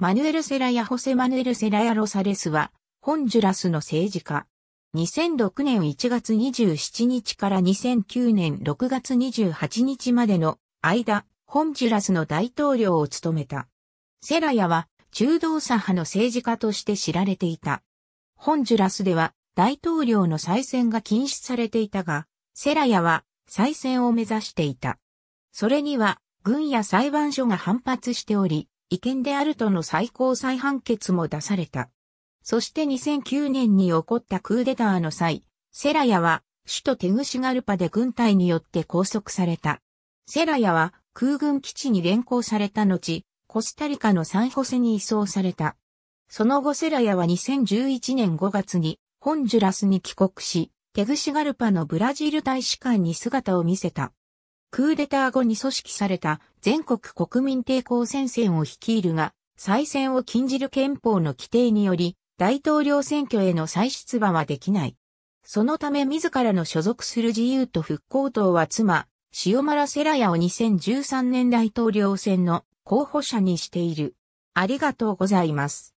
マヌエル・セラヤ・ホセ・マヌエル・セラヤ・ロサレスは、ホンジュラスの政治家。2006年1月27日から2009年6月28日までの間、ホンジュラスの大統領を務めた。セラヤは、中道左派の政治家として知られていた。ホンジュラスでは、大統領の再選が禁止されていたが、セラヤは、再選を目指していた。それには、軍や裁判所が反発しており、違憲であるとの最高裁判決も出された。そして2009年に起こったクーデターの際、セラヤは首都テグシガルパで軍隊によって拘束された。セラヤは空軍基地に連行された後、コスタリカのサンホセに移送された。その後セラヤは2011年5月にホンジュラスに帰国し、テグシガルパのブラジル大使館に姿を見せた。クーデター後に組織された全国国民抵抗戦線を率いるが、再選を禁じる憲法の規定により、大統領選挙への再出馬はできない。そのため自らの所属する自由と復興党は妻、塩原セラヤを2013年大統領選の候補者にしている。ありがとうございます。